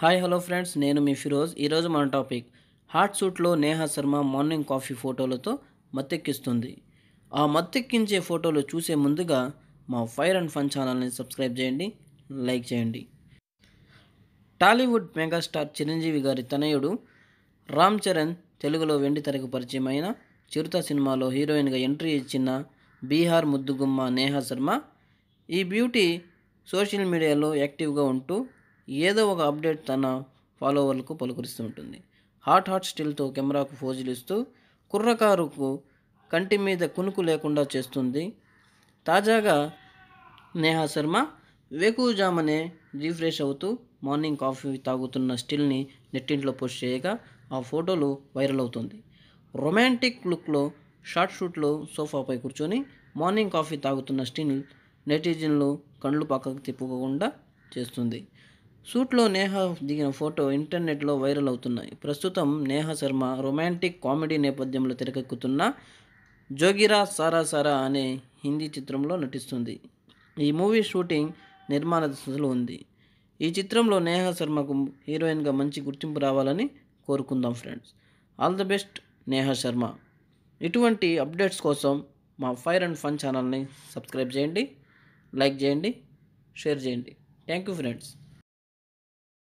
hi hello friends నేను మీ ఫిరోజ్ ఈరోజు మన టాపిక్ హాట్ సూట్లో నేహా శర్మ మార్నింగ్ కాఫీ ఫోటోలతో మత్తెక్కిస్తుంది ఆ మత్తెక్కించే ఫోటోలు చూసే ముందుగా మా ఫైర్ అండ్ ఫన్ ఛానల్ని సబ్స్క్రైబ్ చేయండి లైక్ చేయండి టాలీవుడ్ మెగాస్టార్ చిరంజీవి గారి తనయుడు రామ్ చరణ్ తెలుగులో వెండి తెరకు పరిచయమైన చిరుత సినిమాలో హీరోయిన్గా ఎంట్రీ ఇచ్చిన బీహార్ ముద్దుగుమ్మ నేహా శర్మ ఈ బ్యూటీ సోషల్ మీడియాలో యాక్టివ్గా ఉంటూ ఏదో ఒక అప్డేట్ తన ఫాలోవర్లకు పలుకరిస్తూ ఉంటుంది హాట్ హాట్ స్టిల్తో కెమెరాకు ఫోజులు ఇస్తూ కుర్రకారుకు కంటి మీద కునుకు లేకుండా చేస్తుంది తాజాగా నేహా శర్మ వేకువజామనే రీఫ్రెష్ అవుతూ మార్నింగ్ కాఫీ తాగుతున్న స్టిల్ని నెట్టింట్లో పోస్ట్ చేయగా ఆ ఫోటోలు వైరల్ అవుతుంది రొమాంటిక్ లుక్లో షార్ట్ షూట్లో సోఫాపై కూర్చొని మార్నింగ్ కాఫీ తాగుతున్న స్టిల్ నెటిజన్లు కండ్లు పక్కకు తిప్పుకోకుండా చేస్తుంది సూట్లో నేహా దిగిన ఫోటో ఇంటర్నెట్లో వైరల్ అవుతున్నాయి ప్రస్తుతం నేహా శర్మ రొమాంటిక్ కామెడీ నేపథ్యంలో తెరకెక్కుతున్న జోగిరా సారా సారా అనే హిందీ చిత్రంలో నటిస్తుంది ఈ మూవీ షూటింగ్ నిర్మాణ దశలో ఉంది ఈ చిత్రంలో నేహా శర్మకు హీరోయిన్గా మంచి గుర్తింపు రావాలని కోరుకుందాం friends all the best Neha Sharma ఇటువంటి అప్డేట్స్ కోసం మా ఫైర్ అండ్ ఫన్ ఛానల్ని సబ్స్క్రైబ్ చేయండి లైక్ చేయండి షేర్ చేయండి థ్యాంక్ యూ ఫ్రెండ్స్